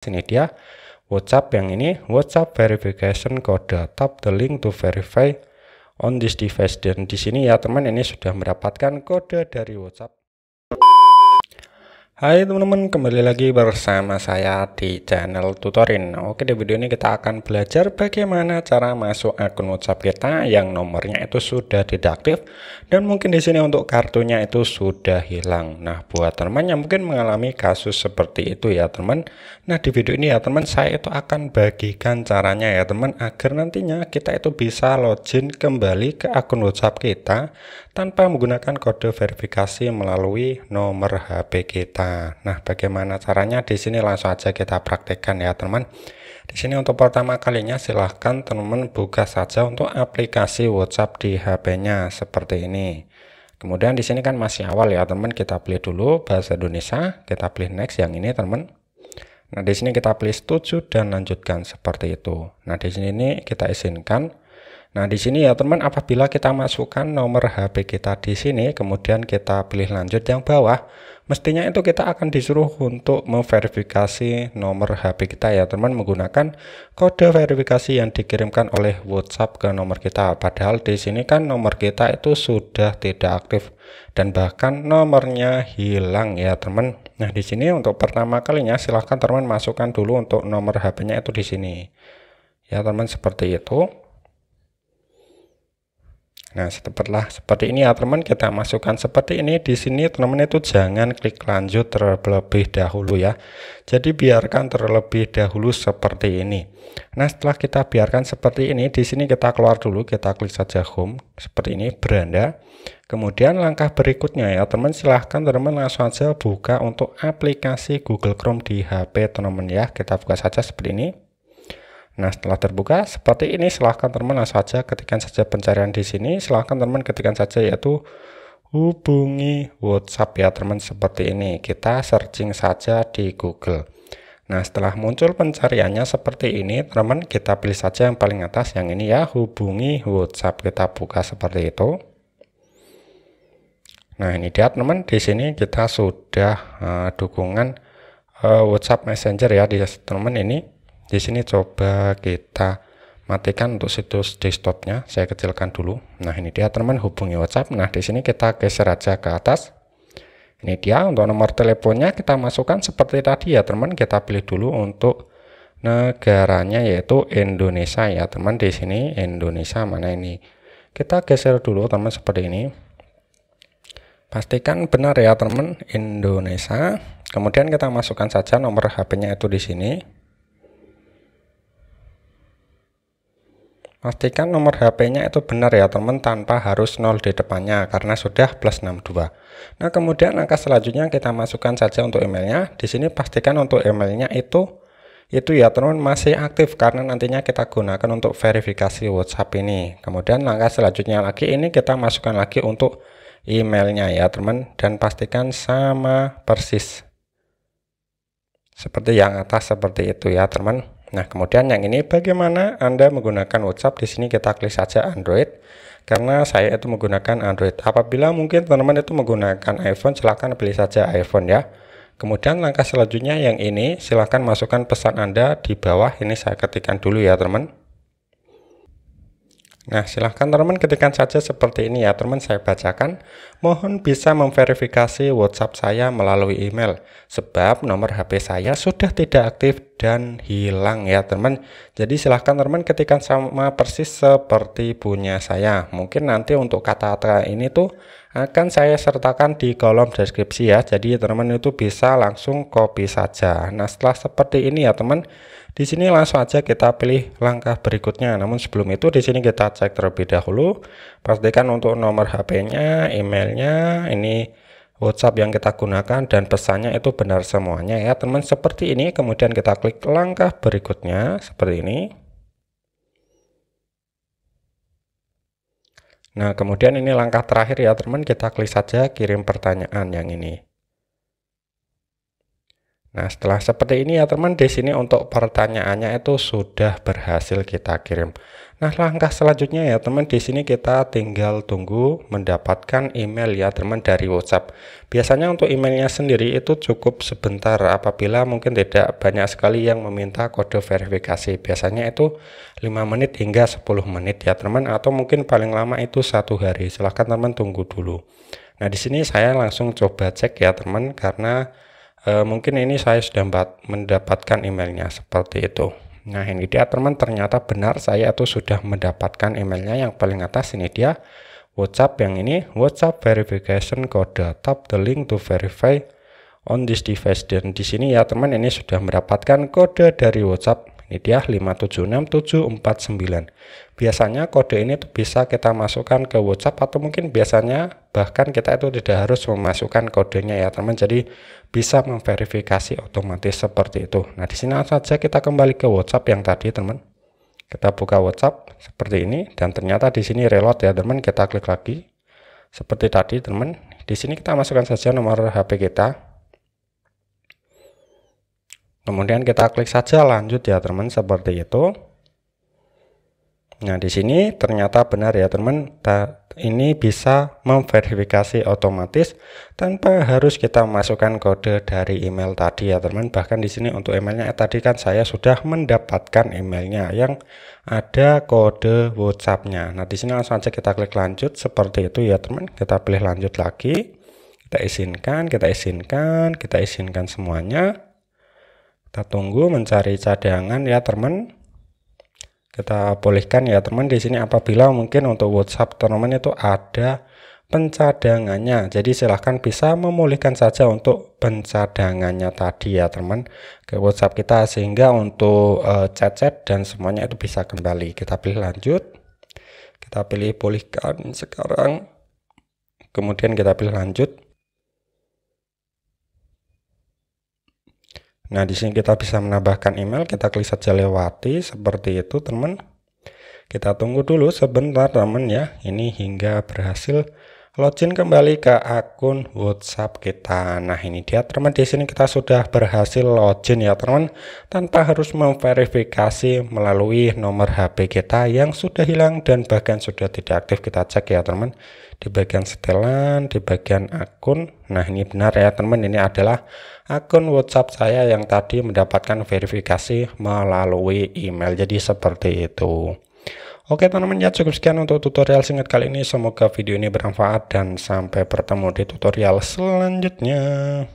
sini dia WhatsApp yang ini WhatsApp verification kode. Tap the link to verify on this device dan di sini ya teman ini sudah mendapatkan kode dari WhatsApp Hai teman-teman, kembali lagi bersama saya di channel Tutorin Oke, di video ini kita akan belajar bagaimana cara masuk akun WhatsApp kita yang nomornya itu sudah tidak aktif Dan mungkin di sini untuk kartunya itu sudah hilang Nah, buat teman yang mungkin mengalami kasus seperti itu ya teman Nah, di video ini ya teman, saya itu akan bagikan caranya ya teman Agar nantinya kita itu bisa login kembali ke akun WhatsApp kita Tanpa menggunakan kode verifikasi melalui nomor HP kita Nah, bagaimana caranya? Di sini langsung aja kita praktekkan ya, teman. Di sini untuk pertama kalinya silahkan teman buka saja untuk aplikasi WhatsApp di HP-nya seperti ini. Kemudian di sini kan masih awal ya, teman. Kita pilih dulu bahasa Indonesia, kita pilih next yang ini, teman. Nah, di sini kita pilih setuju dan lanjutkan seperti itu. Nah, di sini kita izinkan Nah, di sini ya teman, apabila kita masukkan nomor HP kita di sini, kemudian kita pilih lanjut yang bawah, mestinya itu kita akan disuruh untuk memverifikasi nomor HP kita ya teman, menggunakan kode verifikasi yang dikirimkan oleh WhatsApp ke nomor kita. Padahal di sini kan nomor kita itu sudah tidak aktif dan bahkan nomornya hilang ya teman. Nah, di sini untuk pertama kalinya silahkan teman masukkan dulu untuk nomor HP-nya itu di sini. Ya teman, seperti itu. Nah, setelah seperti ini ya teman, kita masukkan seperti ini di sini teman itu jangan klik lanjut terlebih dahulu ya. Jadi biarkan terlebih dahulu seperti ini. Nah, setelah kita biarkan seperti ini, di sini kita keluar dulu, kita klik saja home seperti ini beranda. Kemudian langkah berikutnya ya teman, silahkan teman langsung saja buka untuk aplikasi Google Chrome di HP teman teman ya. Kita buka saja seperti ini. Nah, setelah terbuka seperti ini, silahkan teman langsung saja ketikkan saja pencarian di sini. Silahkan teman ketikkan saja yaitu hubungi WhatsApp ya teman seperti ini. Kita searching saja di Google. Nah, setelah muncul pencariannya seperti ini, teman kita pilih saja yang paling atas yang ini ya, hubungi WhatsApp. Kita buka seperti itu. Nah, ini dia teman, di sini kita sudah uh, dukungan uh, WhatsApp Messenger ya di teman ini di sini coba kita matikan untuk situs desktopnya saya kecilkan dulu nah ini dia teman hubungi WhatsApp nah di sini kita geser aja ke atas ini dia untuk nomor teleponnya kita masukkan seperti tadi ya teman kita pilih dulu untuk negaranya yaitu Indonesia ya teman di sini Indonesia mana ini kita geser dulu teman seperti ini pastikan benar ya teman Indonesia kemudian kita masukkan saja nomor HP-nya itu di sini Pastikan nomor HP-nya itu benar ya teman tanpa harus 0 di depannya karena sudah plus 62. Nah kemudian angka selanjutnya kita masukkan saja untuk emailnya. Di sini pastikan untuk emailnya itu itu ya teman masih aktif karena nantinya kita gunakan untuk verifikasi WhatsApp ini. Kemudian langkah selanjutnya lagi ini kita masukkan lagi untuk emailnya ya teman dan pastikan sama persis seperti yang atas seperti itu ya teman Nah, kemudian yang ini bagaimana Anda menggunakan WhatsApp? Di sini kita klik saja Android karena saya itu menggunakan Android. Apabila mungkin teman-teman itu menggunakan iPhone, silahkan pilih saja iPhone ya. Kemudian langkah selanjutnya yang ini, silahkan masukkan pesan Anda di bawah. Ini saya ketikkan dulu ya, teman. Nah, silahkan teman teman ketikkan saja seperti ini ya teman, teman saya bacakan. Mohon bisa memverifikasi WhatsApp saya melalui email, sebab nomor HP saya sudah tidak aktif dan hilang ya teman. teman Jadi silahkan teman teman ketikkan sama persis seperti punya saya. Mungkin nanti untuk kata-kata ini tuh akan saya sertakan di kolom deskripsi ya. Jadi teman teman itu bisa langsung copy saja. Nah, setelah seperti ini ya teman teman, di sini langsung aja kita pilih langkah berikutnya. Namun sebelum itu di sini kita cek terlebih dahulu. Pastikan untuk nomor HP-nya, emailnya, ini WhatsApp yang kita gunakan dan pesannya itu benar semuanya ya teman. Seperti ini kemudian kita klik langkah berikutnya seperti ini. Nah kemudian ini langkah terakhir ya teman kita klik saja kirim pertanyaan yang ini. Nah, setelah seperti ini ya teman, di sini untuk pertanyaannya itu sudah berhasil kita kirim. Nah, langkah selanjutnya ya teman, di sini kita tinggal tunggu mendapatkan email ya teman dari WhatsApp. Biasanya untuk emailnya sendiri itu cukup sebentar apabila mungkin tidak banyak sekali yang meminta kode verifikasi. Biasanya itu 5 menit hingga 10 menit ya teman, atau mungkin paling lama itu satu hari. Silahkan teman tunggu dulu. Nah, di sini saya langsung coba cek ya teman, karena e, mungkin ini saya sudah mendapatkan emailnya seperti itu nah ini dia teman ternyata benar saya itu sudah mendapatkan emailnya yang paling atas ini dia WhatsApp yang ini WhatsApp verification code tap the link to verify on this device dan di sini ya teman ini sudah mendapatkan kode dari WhatsApp ini dia 576749. Biasanya kode ini bisa kita masukkan ke WhatsApp atau mungkin biasanya bahkan kita itu tidak harus memasukkan kodenya ya teman. Jadi bisa memverifikasi otomatis seperti itu. Nah, di sini saja kita kembali ke WhatsApp yang tadi teman. Kita buka WhatsApp seperti ini dan ternyata di sini reload ya teman. Kita klik lagi. Seperti tadi teman, di sini kita masukkan saja nomor HP kita Kemudian kita klik saja lanjut ya teman seperti itu. Nah di sini ternyata benar ya teman, ini bisa memverifikasi otomatis tanpa harus kita masukkan kode dari email tadi ya teman. Bahkan di sini untuk emailnya eh, tadi kan saya sudah mendapatkan emailnya yang ada kode WhatsAppnya. Nah di sini langsung aja kita klik lanjut seperti itu ya teman. Kita pilih lanjut lagi, kita izinkan, kita izinkan, kita izinkan semuanya kita tunggu mencari cadangan ya teman kita bolehkan ya teman di sini apabila mungkin untuk WhatsApp teman itu ada pencadangannya jadi silahkan bisa memulihkan saja untuk pencadangannya tadi ya teman ke WhatsApp kita sehingga untuk eh, chat-chat dan semuanya itu bisa kembali kita pilih lanjut kita pilih pulihkan sekarang kemudian kita pilih lanjut Nah, di sini kita bisa menambahkan email, kita klik saja lewati seperti itu, teman. Kita tunggu dulu sebentar, teman ya. Ini hingga berhasil login kembali ke akun WhatsApp kita. Nah, ini dia teman di sini kita sudah berhasil login ya, teman, tanpa harus memverifikasi melalui nomor HP kita yang sudah hilang dan bahkan sudah tidak aktif. Kita cek ya, teman. Di bagian setelan, di bagian akun. Nah, ini benar ya, teman. Ini adalah akun WhatsApp saya yang tadi mendapatkan verifikasi melalui email. Jadi seperti itu. Oke teman-teman ya cukup sekian untuk tutorial singkat kali ini. Semoga video ini bermanfaat dan sampai bertemu di tutorial selanjutnya.